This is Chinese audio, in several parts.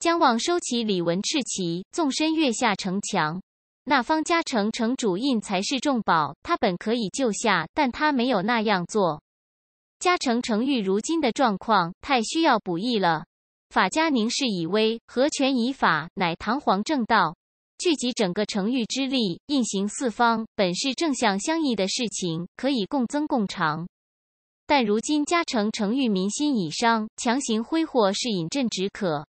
江望收起李文赤旗，纵身跃下城墙。那方嘉城城主印才是重宝，他本可以救下，但他没有那样做。嘉城城域如今的状况太需要补益了。法家凝视以威，合权以法，乃堂皇正道。聚集整个城域之力，印行四方，本是正向相异的事情，可以共增共长。但如今嘉城城域民心已伤，强行挥霍是饮鸩止渴。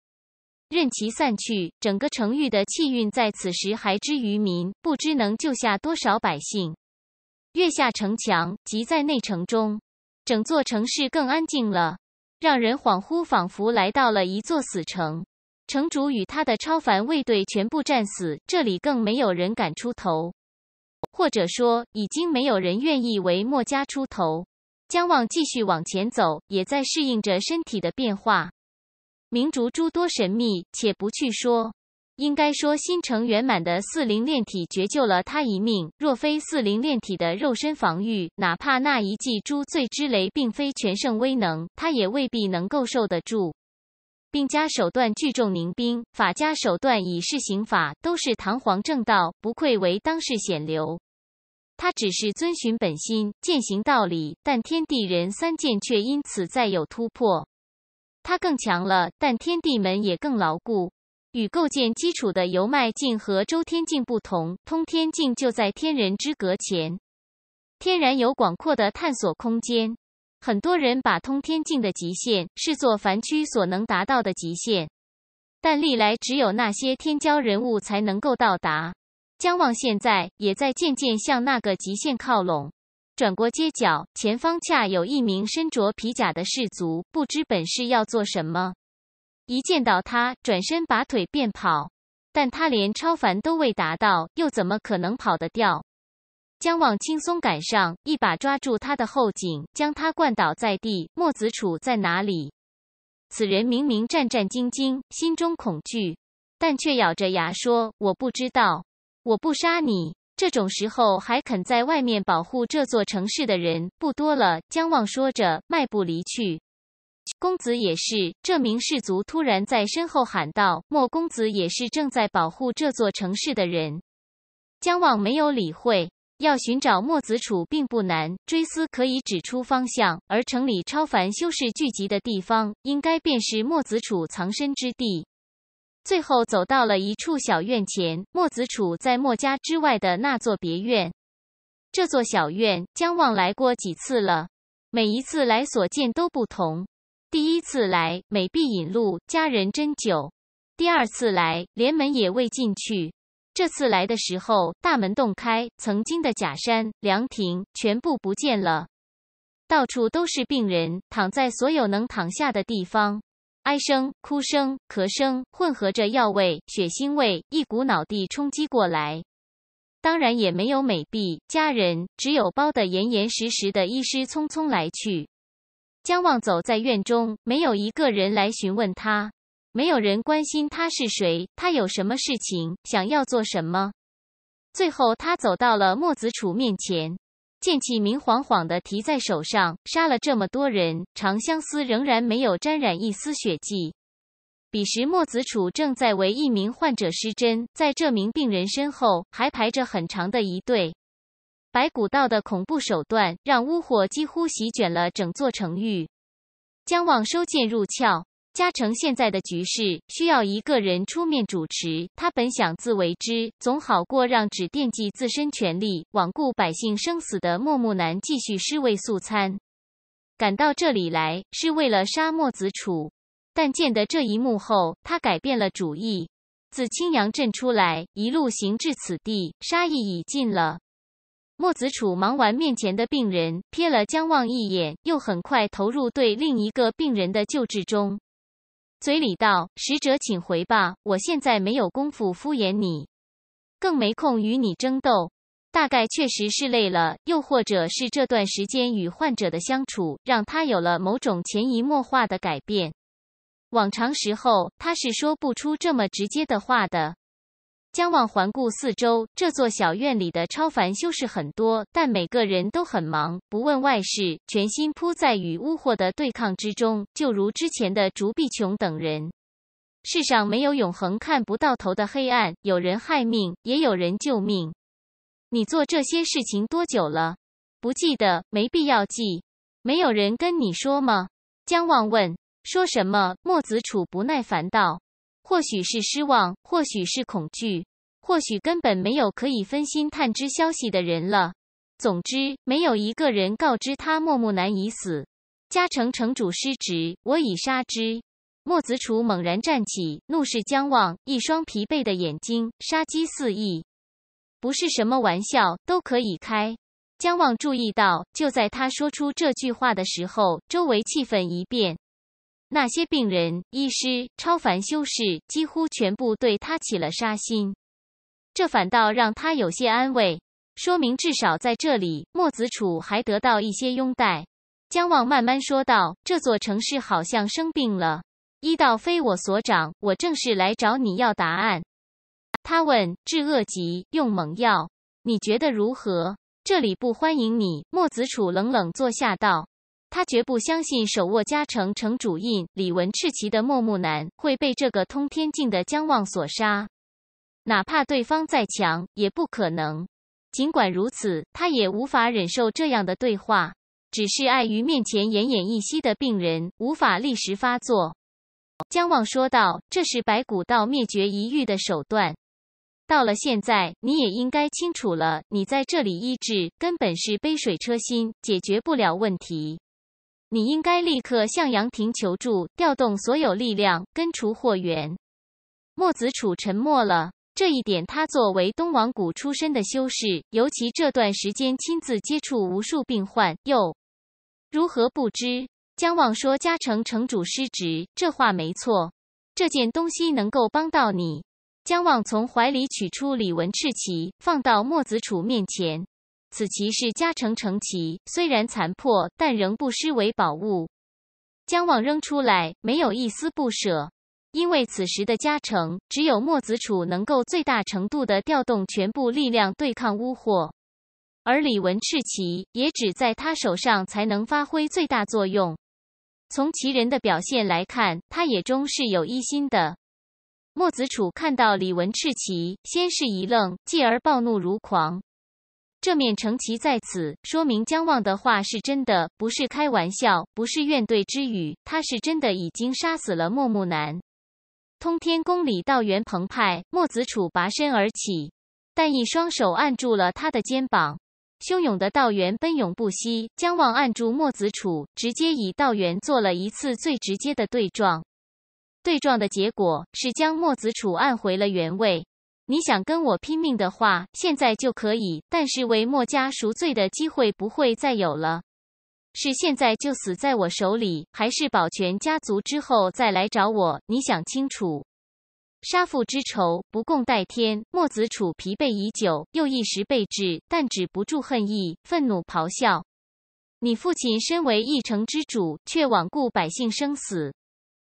任其散去，整个城域的气运在此时还之于民，不知能救下多少百姓。月下城墙，即在内城中，整座城市更安静了，让人恍惚，仿佛来到了一座死城。城主与他的超凡卫队全部战死，这里更没有人敢出头，或者说，已经没有人愿意为墨家出头。江望继续往前走，也在适应着身体的变化。明竹诸多神秘，且不去说，应该说，心诚圆满的四灵炼体绝救了他一命。若非四灵炼体的肉身防御，哪怕那一记诛罪之雷并非全盛威能，他也未必能够受得住。兵家手段聚众凝兵，法家手段以势刑法，都是堂皇正道，不愧为当世显流。他只是遵循本心，践行道理，但天地人三界却因此再有突破。它更强了，但天地门也更牢固。与构建基础的游脉境和周天境不同，通天境就在天人之隔前，天然有广阔的探索空间。很多人把通天境的极限视作凡区所能达到的极限，但历来只有那些天骄人物才能够到达。姜望现在也在渐渐向那个极限靠拢。转过街角，前方恰有一名身着皮甲的士卒，不知本是要做什么。一见到他，转身拔腿便跑。但他连超凡都未达到，又怎么可能跑得掉？江望轻松赶上，一把抓住他的后颈，将他灌倒在地。墨子楚在哪里？此人明明战战兢兢，心中恐惧，但却咬着牙说：“我不知道，我不杀你。”这种时候还肯在外面保护这座城市的人不多了。姜望说着，迈步离去。公子也是，这名士卒突然在身后喊道：“莫公子也是正在保护这座城市的人。”姜望没有理会。要寻找墨子楚并不难，追思可以指出方向，而城里超凡修士聚集的地方，应该便是墨子楚藏身之地。最后走到了一处小院前，墨子楚在墨家之外的那座别院。这座小院，江望来过几次了，每一次来所见都不同。第一次来，每必引路，家人斟酒；第二次来，连门也未进去。这次来的时候，大门洞开，曾经的假山、凉亭全部不见了，到处都是病人，躺在所有能躺下的地方。哀声、哭声、咳声混合着药味、血腥味，一股脑地冲击过来。当然也没有美婢家人，只有包得严严实实的医师匆匆来去。江望走在院中，没有一个人来询问他，没有人关心他是谁，他有什么事情，想要做什么。最后，他走到了墨子楚面前。剑气明晃晃的提在手上，杀了这么多人，长相思仍然没有沾染一丝血迹。彼时墨子楚正在为一名患者施针，在这名病人身后还排着很长的一队。白骨道的恐怖手段让巫火几乎席卷了整座城域。将望收剑入鞘。嘉诚现在的局势需要一个人出面主持，他本想自为之，总好过让只惦记自身权利、罔顾百姓生死的莫木南继续尸位素餐。赶到这里来是为了杀墨子楚，但见得这一幕后，他改变了主意。自青阳镇出来，一路行至此地，杀意已尽了。墨子楚忙完面前的病人，瞥了姜望一眼，又很快投入对另一个病人的救治中。嘴里道：“使者，请回吧，我现在没有功夫敷衍你，更没空与你争斗。大概确实是累了，又或者是这段时间与患者的相处，让他有了某种潜移默化的改变。往常时候，他是说不出这么直接的话的。”江望环顾四周，这座小院里的超凡修士很多，但每个人都很忙，不问外事，全心扑在与污秽的对抗之中。就如之前的竹碧琼等人。世上没有永恒看不到头的黑暗，有人害命，也有人救命。你做这些事情多久了？不记得，没必要记。没有人跟你说吗？江望问。说什么？墨子楚不耐烦道。或许是失望，或许是恐惧，或许根本没有可以分心探知消息的人了。总之，没有一个人告知他莫木南已死。嘉诚城主失职，我已杀之。墨子楚猛然站起，怒视姜望，一双疲惫的眼睛，杀机四溢。不是什么玩笑都可以开。姜望注意到，就在他说出这句话的时候，周围气氛一变。那些病人、医师、超凡修士几乎全部对他起了杀心，这反倒让他有些安慰，说明至少在这里，墨子楚还得到一些拥戴。江望慢慢说道：“这座城市好像生病了，医道非我所长，我正是来找你要答案。”他问：“治恶疾用猛药，你觉得如何？”这里不欢迎你。”墨子楚冷冷坐下道。他绝不相信手握嘉成城主印、李文赤旗的莫木南会被这个通天境的姜望所杀，哪怕对方再强也不可能。尽管如此，他也无法忍受这样的对话，只是碍于面前奄奄一息的病人，无法立时发作。姜望说道：“这是白骨道灭绝一域的手段。到了现在，你也应该清楚了，你在这里医治根本是杯水车薪，解决不了问题。”你应该立刻向杨庭求助，调动所有力量根除祸源。墨子楚沉默了，这一点他作为东王谷出身的修士，尤其这段时间亲自接触无数病患，又如何不知？江望说：“嘉诚城主失职，这话没错。”这件东西能够帮到你。江望从怀里取出李文赤旗，放到墨子楚面前。此棋是加成成棋，虽然残破，但仍不失为宝物。将网扔出来，没有一丝不舍，因为此时的嘉成，只有墨子楚能够最大程度的调动全部力量对抗巫祸，而李文赤棋也只在他手上才能发挥最大作用。从棋人的表现来看，他也终是有疑心的。墨子楚看到李文赤棋，先是一愣，继而暴怒如狂。这面城旗在此，说明姜望的话是真的，不是开玩笑，不是怨怼之语。他是真的已经杀死了墨木南。通天宫里，道元澎湃，墨子楚拔身而起，但一双手按住了他的肩膀。汹涌的道元奔涌不息，姜望按住墨子楚，直接以道元做了一次最直接的对撞。对撞的结果是将墨子楚按回了原位。你想跟我拼命的话，现在就可以；但是为墨家赎罪的机会不会再有了。是现在就死在我手里，还是保全家族之后再来找我？你想清楚。杀父之仇，不共戴天。墨子楚疲惫已久，又一时被制，但止不住恨意，愤怒咆哮。你父亲身为一城之主，却罔顾百姓生死，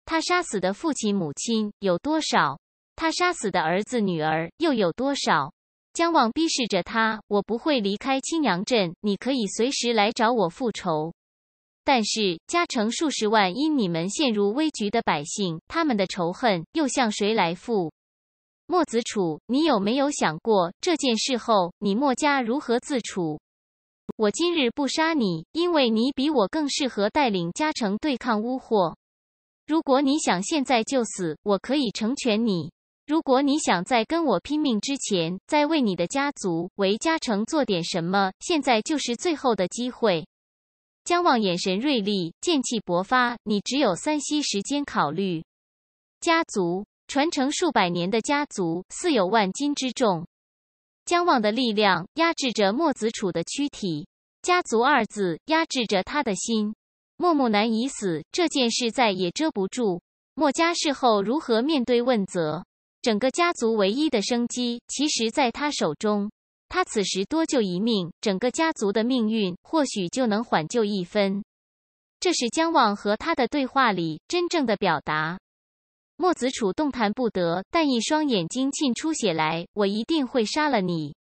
他杀死的父亲母亲有多少？他杀死的儿子、女儿又有多少？江望逼视着他，我不会离开青阳镇，你可以随时来找我复仇。但是嘉城数十万因你们陷入危局的百姓，他们的仇恨又向谁来复？墨子楚，你有没有想过这件事后你墨家如何自处？我今日不杀你，因为你比我更适合带领嘉城对抗巫祸。如果你想现在就死，我可以成全你。如果你想在跟我拼命之前，再为你的家族、为家城做点什么，现在就是最后的机会。江望眼神锐利，剑气勃发，你只有三息时间考虑。家族传承数百年的家族，似有万金之重。江望的力量压制着墨子楚的躯体，家族二字压制着他的心。莫木南已死，这件事再也遮不住。墨家事后如何面对问责？整个家族唯一的生机，其实在他手中。他此时多救一命，整个家族的命运或许就能缓救一分。这是姜望和他的对话里真正的表达。墨子楚动弹不得，但一双眼睛沁出血来。我一定会杀了你，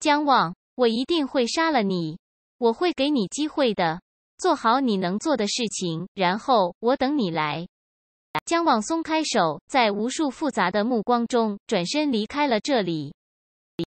姜望！我一定会杀了你！我会给你机会的，做好你能做的事情，然后我等你来。江望松开手，在无数复杂的目光中，转身离开了这里。